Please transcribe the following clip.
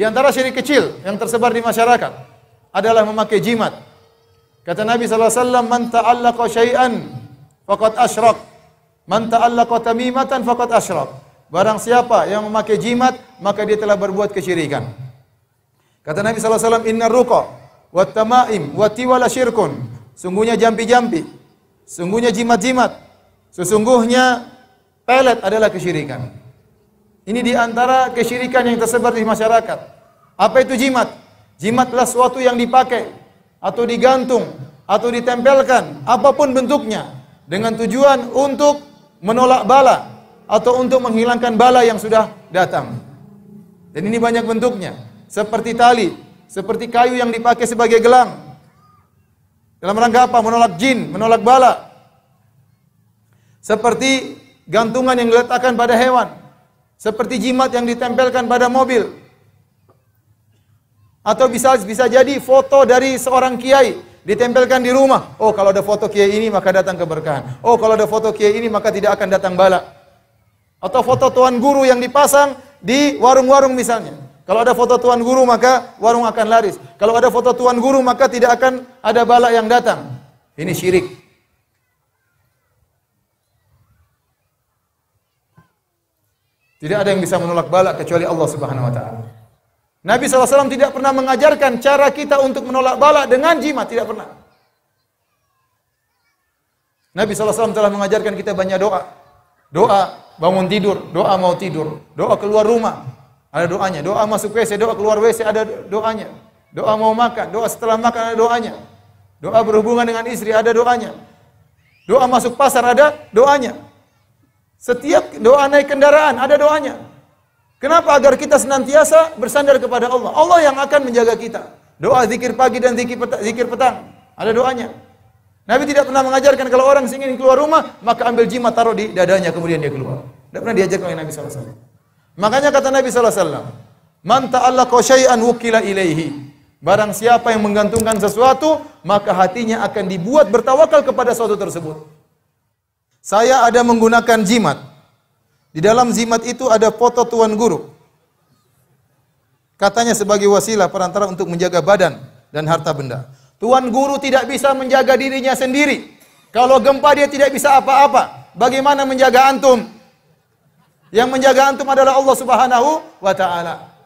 Di antara syirik kecil yang tersebar di masyarakat adalah memakai jimat. Kata Nabi sallallahu alaihi wasallam, "Man ta'allaqa syai'an faqad asyrak. Man ta'allaqa tamimatan faqad asyrak." Barang siapa yang memakai jimat, maka dia telah berbuat kesyirikan. Kata Nabi sallallahu alaihi wasallam, "Innar ruqa wat tamaim wat tiwala syirkun." Sungguhnya jampi-jampi, sungguhnya jimat-jimat, sesungguhnya pelet adalah kesyirikan. Ini di antara kesyirikan yang tersebar di masyarakat. Apa itu jimat? Jimat adalah sesuatu yang dipakai atau digantung atau ditempelkan apapun bentuknya dengan tujuan untuk menolak bala atau untuk menghilangkan bala yang sudah datang. Dan ini banyak bentuknya, seperti tali, seperti kayu yang dipakai sebagai gelang. Dalam rangka apa? Menolak jin, menolak bala. Seperti gantungan yang diletakkan pada hewan, seperti jimat yang ditempelkan pada mobil. Atau bisa bisa jadi foto dari seorang kiai ditempelkan di rumah. Oh, kalau ada foto kiai ini maka datang keberkahan. Oh, kalau ada foto kiai ini maka tidak akan datang bala. Atau foto tuan guru yang dipasang di warung-warung misalnya. Kalau ada foto tuan guru maka warung akan laris. Kalau ada foto tuan guru maka tidak akan ada bala yang datang. Ini syirik. Tidak ada yang bisa menolak balak kecuali Allah Subhanahu wa taala. Nabi SAW tidak pernah mengajarkan cara kita untuk menolak balak dengan jimat, tidak pernah. Nabi SAW telah mengajarkan kita banyak doa. Doa bangun tidur, doa mau tidur, doa keluar rumah, ada doanya. Doa masuk WC, doa keluar WC, ada doanya. Doa mau makan, doa setelah makan, ada doanya. Doa berhubungan dengan istri, ada doanya. Doa masuk pasar, ada doanya. Setiap doa naik kendaraan ada doanya. Kenapa? Agar kita senantiasa bersandar kepada Allah. Allah yang akan menjaga kita. Doa zikir pagi dan zikir petang, zikir petang. ada doanya. Nabi tidak pernah mengajarkan kalau orang ingin keluar rumah, maka ambil jimat taruh di dadanya kemudian dia keluar. Tidak pernah diajarkan oleh Nabi Sallallahu Alaihi Wasallam. Makanya kata Nabi SAW, Man ta'allaqa syai'an wukila ilaihi. Barang siapa yang menggantungkan sesuatu, maka hatinya akan dibuat bertawakal kepada sesuatu tersebut. Saya ada menggunakan jimat. Di dalam jimat itu ada foto tuan guru. Katanya sebagai wasilah perantara untuk menjaga badan dan harta benda. Tuan guru tidak bisa menjaga dirinya sendiri. Kalau gempa dia tidak bisa apa-apa. Bagaimana menjaga antum? Yang menjaga antum adalah Allah Subhanahu wa taala.